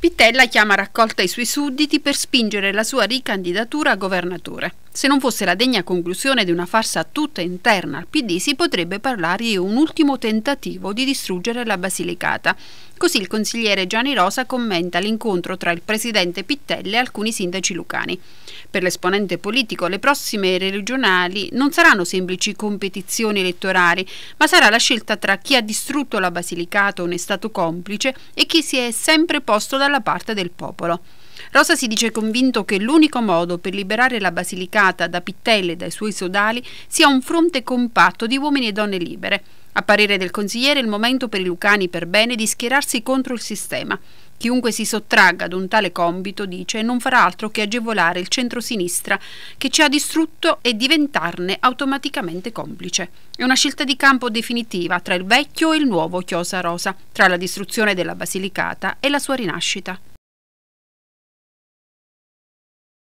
Pittella chiama raccolta i suoi sudditi per spingere la sua ricandidatura a governatore. Se non fosse la degna conclusione di una farsa tutta interna al PD, si potrebbe parlare di un ultimo tentativo di distruggere la Basilicata. Così il consigliere Gianni Rosa commenta l'incontro tra il presidente Pittella e alcuni sindaci lucani. Per l'esponente politico le prossime regionali non saranno semplici competizioni elettorali, ma sarà la scelta tra chi ha distrutto la Basilicata o ne è stato complice e chi si è sempre posto dalla parte del popolo. Rosa si dice convinto che l'unico modo per liberare la Basilicata da Pittelle e dai suoi sodali sia un fronte compatto di uomini e donne libere. A parere del consigliere è il momento per i lucani per bene di schierarsi contro il sistema. Chiunque si sottragga ad un tale compito, dice, non farà altro che agevolare il centro-sinistra che ci ha distrutto e diventarne automaticamente complice. È una scelta di campo definitiva tra il vecchio e il nuovo Chiosa Rosa, tra la distruzione della Basilicata e la sua rinascita.